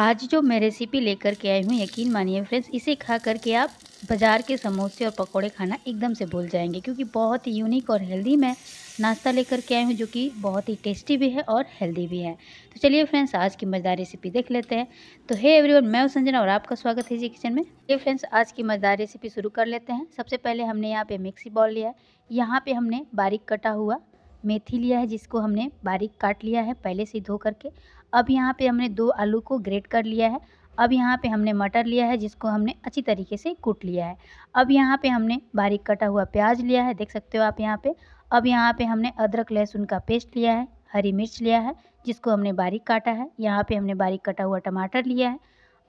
आज जो मैं रेसिपी लेकर के आई हूँ यकीन मानिए फ्रेंड्स इसे खा करके आप बाज़ार के समोसे और पकौड़े खाना एकदम से भूल जाएंगे क्योंकि बहुत ही यूनिक और हेल्दी मैं नाश्ता लेकर के आई हूँ जो कि बहुत ही टेस्टी भी है और हेल्दी भी है तो चलिए फ्रेंड्स आज की मज़ेदार रेसिपी देख लेते हैं तो हे एवरीवन मैं हूँ संजना और आपका स्वागत है जी किचन में ये फ्रेंड्स आज की मज़ेदार रेसिपी शुरू कर लेते हैं सबसे पहले हमने यहाँ पर मिक्सी बॉल लिया है यहाँ पर हमने बारीक कटा हुआ मेथी लिया है जिसको हमने बारीक काट लिया है पहले से धो करके अब यहाँ पे हमने दो आलू को ग्रेट कर लिया है अब यहाँ पे हमने मटर लिया है जिसको हमने अच्छी तरीके से कूट लिया है अब यहाँ पे हमने बारीक कटा हुआ प्याज लिया है देख सकते हो आप यहाँ पे अब यहाँ पे हमने अदरक लहसुन का पेस्ट लिया है हरी मिर्च लिया है जिसको हमने बारीक काटा है यहाँ पे हमने बारीक कटा हुआ टमाटर लिया है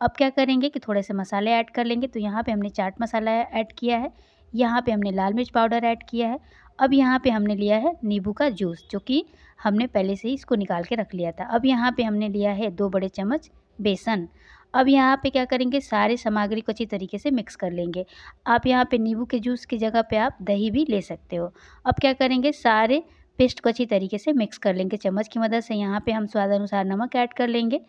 अब क्या करेंगे कि थोड़े से मसाले ऐड कर लेंगे तो यहाँ पर हमने चाट मसाला ऐड किया है यहाँ पर हमने लाल मिर्च पाउडर ऐड किया है अब यहाँ पे हमने लिया है नींबू का जूस जो कि हमने पहले से ही इसको निकाल के रख लिया था अब यहाँ पे हमने लिया है दो बड़े चम्मच बेसन अब यहाँ पे क्या करेंगे सारे सामग्री को अच्छी तरीके से मिक्स कर लेंगे आप यहाँ पे नींबू के जूस की जगह पे आप दही भी ले सकते हो अब क्या करेंगे सारे पेस्ट को अच्छी तरीके से मिक्स कर लेंगे चम्मच की मदद से यहाँ पर हम स्वाद अनुसार नमक ऐड कर लेंगे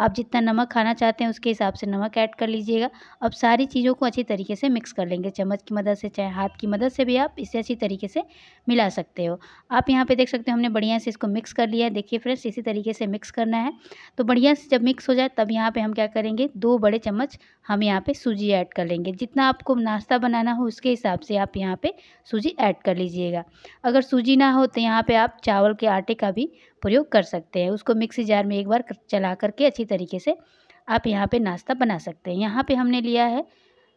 आप जितना नमक खाना चाहते हैं उसके हिसाब से नमक ऐड कर लीजिएगा अब सारी चीज़ों को अच्छी तरीके से मिक्स कर लेंगे चम्मच की मदद से चाहे हाथ की मदद से भी आप इसे अच्छी तरीके से मिला सकते हो आप यहाँ पे देख सकते हो हमने बढ़िया से इसको मिक्स कर लिया है देखिए फ्रेंड्स इसी तरीके से मिक्स करना है तो बढ़िया से जब मिक्स हो जाए तब यहाँ पर हम क्या करेंगे दो बड़े चम्मच हम यहाँ पर सूजी ऐड कर लेंगे जितना आपको नाश्ता बनाना हो उसके हिसाब से आप यहाँ पर सूजी ऐड कर लीजिएगा अगर सूजी ना हो तो यहाँ पर आप चावल के आटे का भी प्रयोग कर सकते हैं उसको मिक्सी जार में एक बार चला करके अच्छी तरीके से आप यहाँ पे नाश्ता बना सकते हैं यहाँ पे हमने लिया है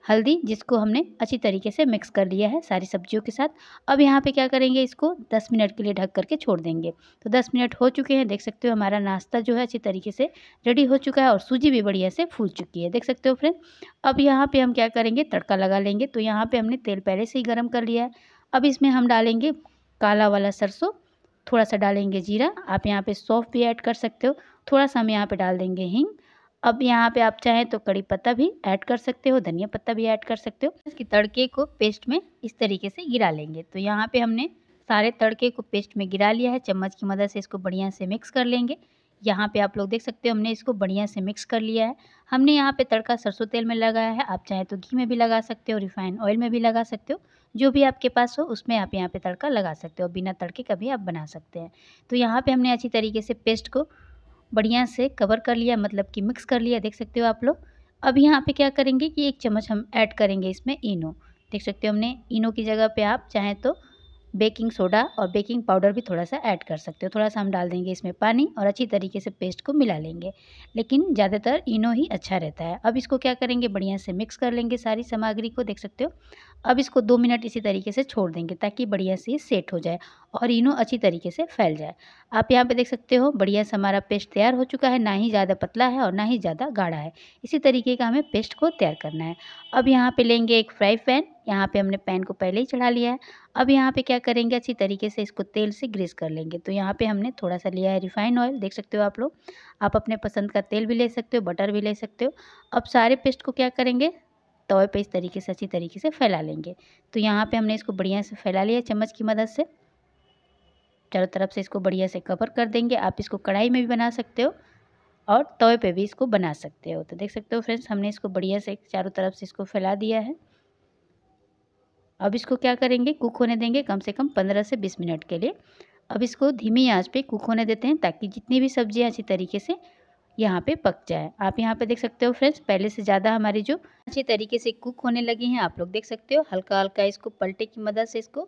हल्दी जिसको हमने अच्छी तरीके से मिक्स कर लिया है सारी सब्जियों के साथ अब यहाँ पे क्या करेंगे इसको 10 मिनट के लिए ढक करके छोड़ देंगे तो 10 मिनट हो चुके हैं देख सकते हो हमारा नाश्ता जो है अच्छी तरीके से रेडी हो चुका है और सूजी भी बढ़िया से फूल चुकी है देख सकते हो फ्रेंड अब यहाँ पर हम क्या करेंगे तड़का लगा लेंगे तो यहाँ पर हमने तेल पहले से ही गर्म कर लिया है अब इसमें हम डालेंगे काला वाला सरसों थोड़ा सा डालेंगे जीरा आप यहाँ पे सौंफ भी ऐड कर सकते हो थोड़ा सा हम यहाँ पे डाल देंगे हिंग अब यहाँ पे आप चाहें तो कड़ी पत्ता भी ऐड कर सकते हो धनिया पत्ता भी ऐड कर सकते हो इसकी तड़के को पेस्ट में इस तरीके से गिरा लेंगे तो यहाँ पे हमने सारे तड़के को पेस्ट में गिरा लिया है चम्मच की मदद से इसको बढ़िया से मिक्स कर लेंगे यहाँ पे आप लोग देख सकते हो हमने इसको बढ़िया से मिक्स कर लिया है हमने यहाँ पे तड़का सरसों तेल में लगाया है आप चाहे तो घी में भी लगा सकते हो रिफाइन ऑयल में भी लगा सकते हो जो भी आपके पास हो उसमें आप यहाँ पे तड़का लगा सकते हो बिना तड़के का भी आप बना सकते हैं तो यहाँ पर हमने अच्छी तरीके से पेस्ट को बढ़िया से कवर कर लिया मतलब कि मिक्स कर लिया देख सकते हो आप लोग अब यहाँ पर क्या करेंगे कि एक चम्मच हम ऐड करेंगे इसमें इनो देख सकते हो हमने इनो की जगह पर आप चाहें तो बेकिंग सोडा और बेकिंग पाउडर भी थोड़ा सा ऐड कर सकते हो थोड़ा सा हम डाल देंगे इसमें पानी और अच्छी तरीके से पेस्ट को मिला लेंगे लेकिन ज़्यादातर इनो ही अच्छा रहता है अब इसको क्या करेंगे बढ़िया से मिक्स कर लेंगे सारी सामग्री को देख सकते हो अब इसको दो मिनट इसी तरीके से छोड़ देंगे ताकि बढ़िया से सेट हो जाए और इनो अच्छी तरीके से फैल जाए आप यहाँ पे देख सकते हो बढ़िया से हमारा पेस्ट तैयार हो चुका है ना ही ज़्यादा पतला है और ना ही ज़्यादा गाढ़ा है इसी तरीके का हमें पेस्ट को तैयार करना है अब यहाँ पे लेंगे एक फ्राई पैन यहाँ पे हमने पैन को पहले ही चढ़ा लिया है अब यहाँ पे क्या करेंगे अच्छी तरीके से इसको तेल से ग्रीस कर लेंगे तो यहाँ पे हमने थोड़ा सा लिया है रिफाइंड ऑयल देख सकते हो आप लोग आप अपने पसंद का तेल भी ले सकते हो बटर भी ले सकते हो अब सारे पेस्ट को क्या करेंगे तवे पे इस तरीके से अच्छी तरीके से फैला लेंगे तो यहाँ पे हमने इसको बढ़िया से फैला लिया चम्मच की मदद से चारों तरफ से इसको बढ़िया से कवर कर देंगे आप इसको कढ़ाई में भी बना सकते हो और तवे पे भी इसको बना सकते हो तो देख सकते हो फ्रेंड्स हमने इसको बढ़िया से चारों तरफ से इसको फैला दिया है अब इसको क्या करेंगे कुक होने देंगे कम से कम पंद्रह से बीस मिनट के लिए अब इसको धीमी आँच पर कुक होने देते हैं ताकि जितनी भी सब्ज़ियाँ अच्छी तरीके से यहाँ पे पक जाए आप यहाँ पे देख सकते हो फ्रेंड्स पहले से ज़्यादा हमारी जो अच्छे तरीके से कुक होने लगी हैं आप लोग देख सकते हो हल्का हल्का इसको पलटे की मदद से इसको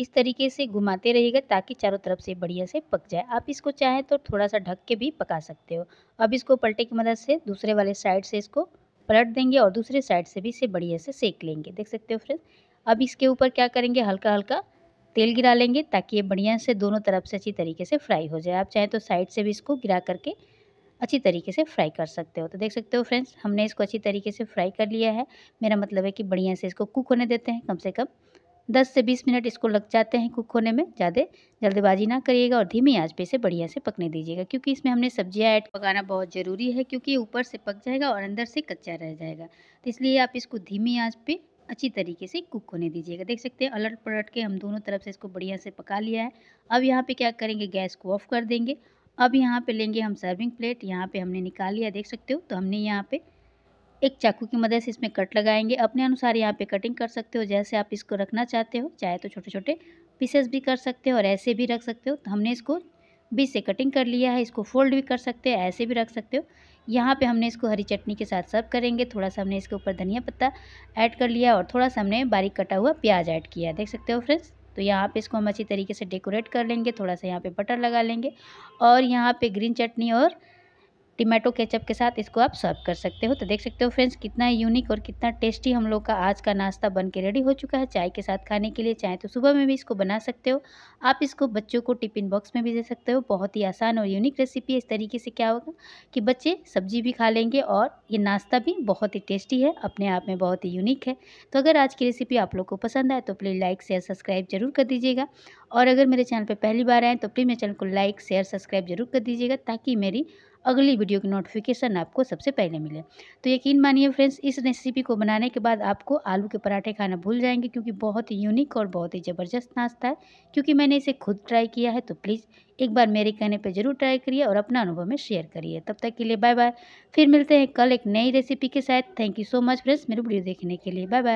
इस तरीके से घुमाते रहिएगा ताकि चारों तरफ से बढ़िया से पक जाए आप इसको चाहें तो थोड़ा सा ढक के भी पका सकते हो अब इसको पलटे की मदद से दूसरे वाले साइड से इसको पलट देंगे और दूसरे साइड से भी इसे बढ़िया से सेक लेंगे देख सकते हो फ्रेंड्स अब इसके ऊपर क्या करेंगे हल्का हल्का तेल गिरा लेंगे ताकि ये बढ़िया से दोनों तरफ से अच्छी तरीके से फ्राई हो जाए आप चाहें तो साइड से भी इसको गिरा करके अच्छी तरीके से फ्राई कर सकते हो तो देख सकते हो फ्रेंड्स हमने इसको अच्छी तरीके से फ्राई कर लिया है मेरा मतलब है कि बढ़िया से इसको कुक होने देते हैं कम से कम दस से बीस मिनट इसको लग जाते हैं कुक होने में ज़्यादा जल्दबाजी ना करिएगा और धीमी आंच पे इसे बढ़िया से पकने दीजिएगा क्योंकि इसमें हमने सब्जियां ऐड पकाना बहुत ज़रूरी है क्योंकि ऊपर से पक जाएगा और अंदर से कच्चा रह जाएगा तो इसलिए आप इसको धीमी आंच पे अच्छी तरीके से कुक होने दीजिएगा देख सकते हैं अलट पलट के हम दोनों तरफ से इसको बढ़िया से पका लिया है अब यहाँ पर क्या करेंगे गैस को ऑफ कर देंगे अब यहाँ पे लेंगे हम सर्विंग प्लेट यहाँ पे हमने निकाल लिया देख सकते हो तो हमने यहाँ पे एक चाकू की मदद से इसमें कट लगाएंगे अपने अनुसार यहाँ पे कटिंग कर सकते हो जैसे आप इसको रखना चाहते हो चाहे तो छोटे छोटे पीसेस भी कर सकते हो और ऐसे भी रख सकते हो तो हमने इसको बीच से कटिंग कर लिया है इसको फोल्ड भी कर सकते हो ऐसे भी रख सकते हो यहाँ पे हमने इसको हरी चटनी के साथ सर्व करेंगे थोड़ा सा हमने इसके ऊपर धनिया पत्ता ऐड कर लिया और थोड़ा सा हमने बारीक कटा हुआ प्याज ऐड किया देख सकते हो फ्रेंड्स तो यहाँ पे इसको हम अच्छी तरीके से डेकोरेट कर लेंगे थोड़ा सा यहाँ पे बटर लगा लेंगे और यहाँ पे ग्रीन चटनी और टमाटो केचप के साथ इसको आप सर्व कर सकते हो तो देख सकते हो फ्रेंड्स कितना यूनिक और कितना टेस्टी हम लोग का आज का नाश्ता बन के रेडी हो चुका है चाय के साथ खाने के लिए चाहे तो सुबह में भी इसको बना सकते हो आप इसको बच्चों को टिफिन बॉक्स में भी दे सकते हो बहुत ही आसान और यूनिक रेसिपी है इस तरीके से क्या होगा कि बच्चे सब्जी भी खा लेंगे और ये नाश्ता भी बहुत ही टेस्टी है अपने आप में बहुत ही यूनिक है तो अगर आज की रेसिपी आप लोग को पसंद आए तो प्लीज़ लाइक शेयर सब्सक्राइब जरूर कर दीजिएगा और अगर मेरे चैनल पर पहली बार आएँ तो प्लीज़ मेरे चैनल को लाइक शेयर सब्सक्राइब जरूर कर दीजिएगा ताकि मेरी अगली वीडियो की नोटिफिकेशन आपको सबसे पहले मिले तो यकीन मानिए फ्रेंड्स इस रेसिपी को बनाने के बाद आपको आलू के पराठे खाना भूल जाएंगे क्योंकि बहुत ही यूनिक और बहुत ही ज़बरदस्त नाश्ता है क्योंकि मैंने इसे खुद ट्राई किया है तो प्लीज़ एक बार मेरे कहने पर ज़रूर ट्राई करिए और अपना अनुभव में शेयर करिए तब तक के लिए बाय बाय फिर मिलते हैं कल एक नई रेसिपी के साथ thank you so much friends मेरे वीडियो देखने के लिए बाय बाय